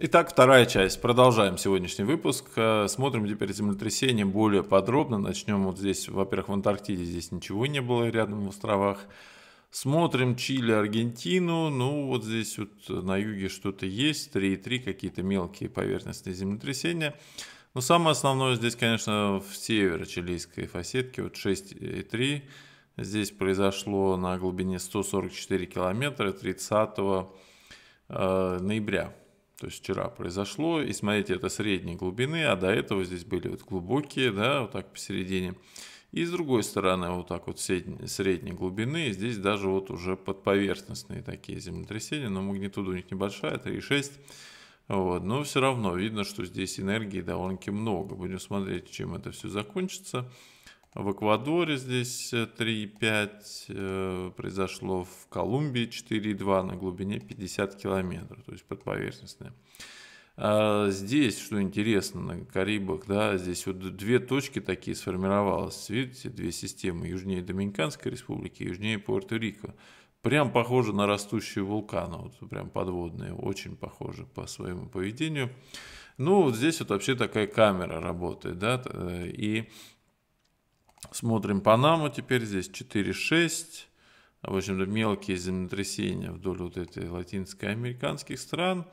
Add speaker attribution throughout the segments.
Speaker 1: Итак, вторая часть. Продолжаем сегодняшний выпуск. Э, смотрим теперь землетрясение более подробно. Начнем вот здесь, во-первых, в Антарктиде здесь ничего не было рядом в островах. Смотрим Чили, Аргентину. Ну, вот здесь вот на юге что-то есть. 3,3 какие-то мелкие поверхностные землетрясения. Но самое основное здесь, конечно, в северо-чилийской фасетке. Вот 6,3. Здесь произошло на глубине 144 километра 30 э, ноября то есть вчера произошло, и смотрите, это средней глубины, а до этого здесь были вот глубокие, да, вот так посередине. И с другой стороны, вот так вот средней глубины, здесь даже вот уже подповерхностные такие землетрясения, но магнитуда у них небольшая, 3,6. Вот, но все равно видно, что здесь энергии довольно-таки много. Будем смотреть, чем это все закончится. В Эквадоре здесь 3,5 э, э, произошло, в Колумбии 4,2 на глубине 50 километров, то есть подповерхностное. А здесь, что интересно, на Карибах, да, здесь вот две точки такие сформировалось, видите, две системы, южнее Доминиканской республики, южнее Пуэрто-Рико. Прям похоже на растущие вулканы, вот прям подводные, очень похоже по своему поведению. Ну, вот здесь вот вообще такая камера работает, да, э, и Смотрим Панаму теперь здесь 4,6. В общем-то, мелкие землетрясения вдоль вот этой латинско-американских стран.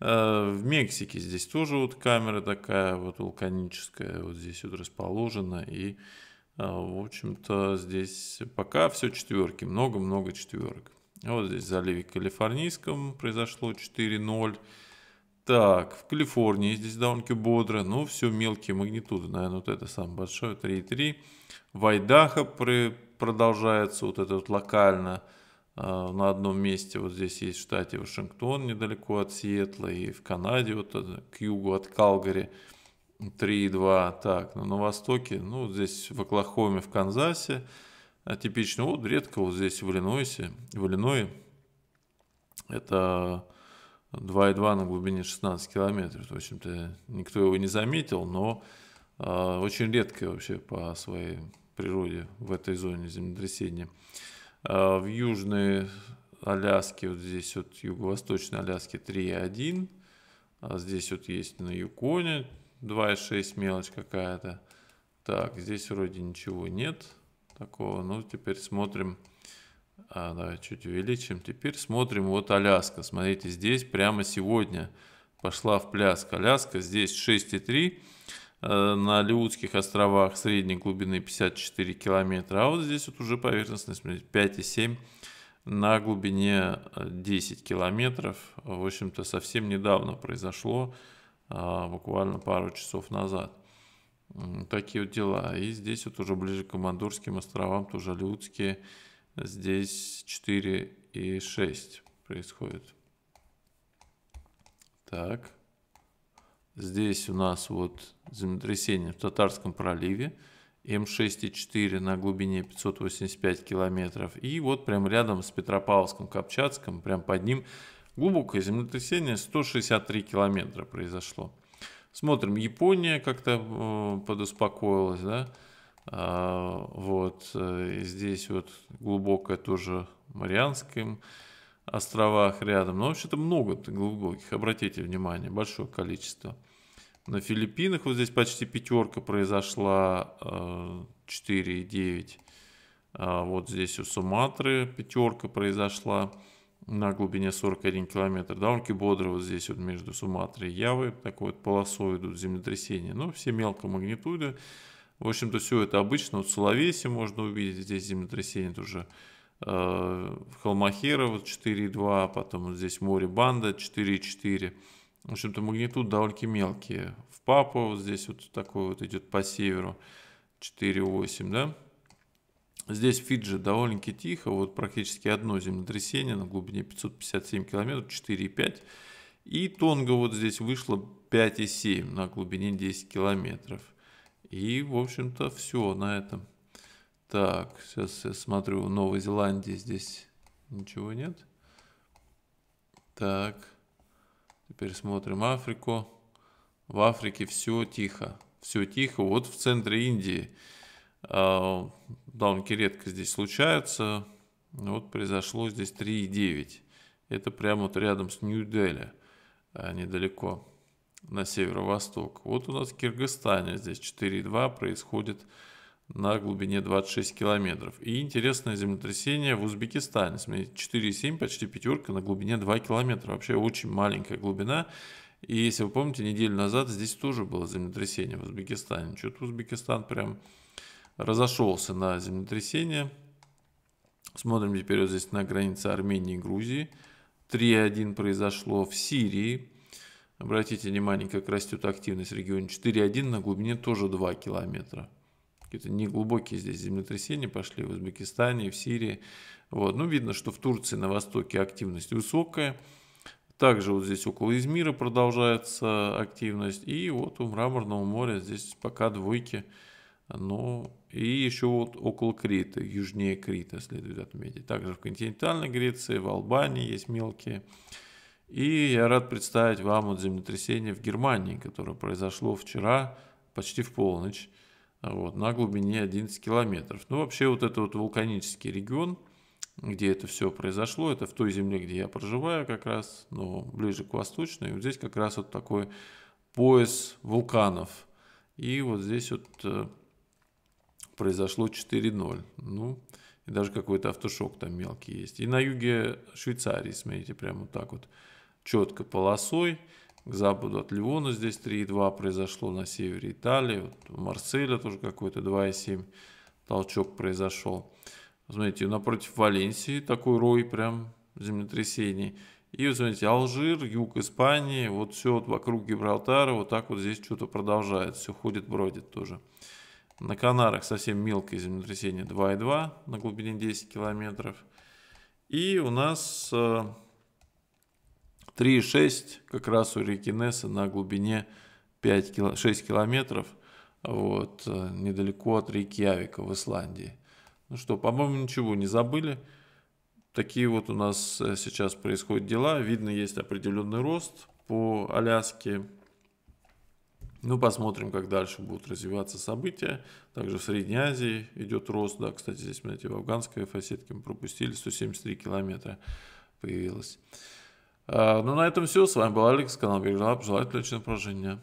Speaker 1: Э, в Мексике здесь тоже вот камера такая вот вулканическая, вот здесь вот расположена. И, э, в общем-то, здесь пока все четверки, много-много четверок. Вот здесь в заливе Калифорнийском произошло 4.0. Так, в Калифорнии здесь довольно-таки бодро. Ну, все мелкие магнитуды, наверное, вот это самое большое, 3,3. В Айдахо при, продолжается вот это вот локально э, на одном месте. Вот здесь есть в штате Вашингтон, недалеко от Сиэтла, и в Канаде, вот это, к югу от Калгари, 3,2. Так, ну, на востоке, ну, вот здесь в Оклахоме, в Канзасе, типично. Вот редко вот здесь в Иллинойсе, в Иллиное. Это 2,2 на глубине 16 километров. В общем-то, никто его не заметил, но э, очень редкое вообще по своей природе в этой зоне землетрясения. Э, в Южной Аляске, вот здесь вот Юго-Восточной Аляске 3,1, а здесь вот есть на Юконе 2,6 мелочь какая-то. Так, здесь вроде ничего нет такого, ну теперь смотрим а, давай чуть увеличим. Теперь смотрим вот Аляска. Смотрите, здесь прямо сегодня пошла в пляск. Аляска здесь 6,3 э, на Алиутских островах средней глубины 54 километра, а вот здесь вот уже поверхностность 5,7 на глубине 10 э, километров. В общем-то, совсем недавно произошло, э, буквально пару часов назад. Такие вот дела. И здесь вот уже ближе к Командорским островам, тоже Алиутские здесь 4 и 6 происходит. Так. Здесь у нас вот землетрясение в Татарском проливе. М6,4 на глубине 585 километров. И вот прям рядом с Петропавловском, Копчатском, прям под ним глубокое землетрясение 163 километра произошло. Смотрим, Япония как-то э, подуспокоилась, да? А, вот э, здесь вот глубокое тоже Марианским островах рядом. Но вообще-то много глубоких, обратите внимание, большое количество. На Филиппинах вот здесь почти пятерка произошла, 4,9. Э, а вот здесь у Суматры пятерка произошла на глубине 41 километр. Довольно-таки бодро вот здесь вот между Суматрой и Явой, такой вот полосой идут землетрясения. Но ну, все мелкомагнитуды. магнитуды. В общем-то, все это обычно. Вот в Соловесе можно увидеть, здесь землетрясение тоже. В э, Холмахера вот 4,2, потом вот здесь море Банда 4,4. В общем-то, магнитуды довольно мелкие. В Папу вот здесь вот такой вот идет по северу 4,8, да. Здесь Фиджи довольно-таки тихо, вот практически одно землетрясение на глубине 557 километров, 4,5. И Тонга вот здесь вышло 5,7 на глубине 10 километров. И, в общем-то, все на этом. Так, сейчас я смотрю, в Новой Зеландии здесь ничего нет. Так, теперь смотрим Африку. В Африке все тихо, все тихо. Вот в центре Индии э, а, даунки редко здесь случаются. Вот произошло здесь 3,9. Это прямо вот рядом с Нью-Дели, а, недалеко на северо-восток. Вот у нас в Киргызстане здесь 4,2 происходит на глубине 26 километров. И интересное землетрясение в Узбекистане. Смотрите, 4,7, почти пятерка на глубине 2 километра. Вообще очень маленькая глубина. И если вы помните, неделю назад здесь тоже было землетрясение в Узбекистане. Что-то Узбекистан прям разошелся на землетрясение. Смотрим теперь вот здесь на границе Армении и Грузии. 3,1 произошло в Сирии. Обратите внимание, как растет активность в регионе 4.1 на глубине тоже 2 километра. Какие-то неглубокие здесь землетрясения пошли в Узбекистане, в Сирии. Вот. Ну, видно, что в Турции на востоке активность высокая. Также вот здесь около Измира продолжается активность. И вот у Мраморного моря здесь пока двойки. Но ну, и еще вот около Крита, южнее Крита следует отметить. Также в континентальной Греции, в Албании есть мелкие и я рад представить вам вот землетрясение в Германии, которое произошло вчера почти в полночь вот, на глубине 11 километров. Ну, вообще, вот этот вот вулканический регион, где это все произошло, это в той земле, где я проживаю как раз, но ближе к восточной. И вот здесь как раз вот такой пояс вулканов. И вот здесь вот э, произошло 4.0. Ну, и даже какой-то автошок там мелкий есть. И на юге Швейцарии, смотрите, прямо вот так вот четко полосой. К западу от Ливона здесь 3,2 произошло на севере Италии. Вот в Марселе тоже какой-то 2,7 толчок произошел. Смотрите, напротив Валенсии такой рой прям землетрясений. И, вот, смотрите, Алжир, юг Испании, вот все вот вокруг Гибралтара, вот так вот здесь что-то продолжает, все ходит, бродит тоже. На Канарах совсем мелкое землетрясение 2,2 на глубине 10 километров. И у нас э, 3,6 как раз у реки Несса на глубине 5 кило, 6 километров, вот, э, недалеко от реки Авика в Исландии. Ну что, по-моему, ничего не забыли. Такие вот у нас э, сейчас происходят дела. Видно, есть определенный рост по Аляске. Ну, посмотрим, как дальше будут развиваться события. Также в Средней Азии идет рост. Да, кстати, здесь, знаете, в афганской фасетке мы пропустили 173 километра появилось. А, ну, на этом все. С вами был Алекс, канал Бережлаб. Желаю отличного проживания.